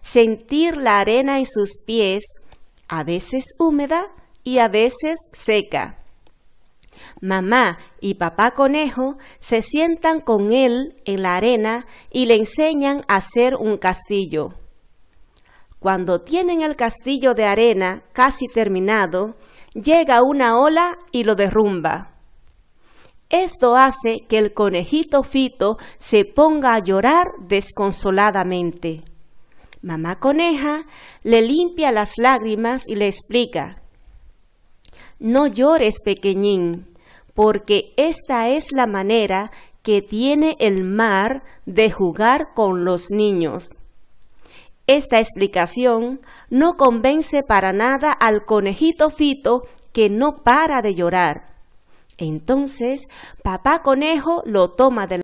sentir la arena en sus pies, a veces húmeda y a veces seca. Mamá y papá conejo se sientan con él en la arena y le enseñan a hacer un castillo. Cuando tienen el castillo de arena casi terminado, llega una ola y lo derrumba. Esto hace que el conejito Fito se ponga a llorar desconsoladamente. Mamá Coneja le limpia las lágrimas y le explica, No llores, pequeñín, porque esta es la manera que tiene el mar de jugar con los niños. Esta explicación no convence para nada al conejito Fito que no para de llorar. Entonces, papá conejo lo toma del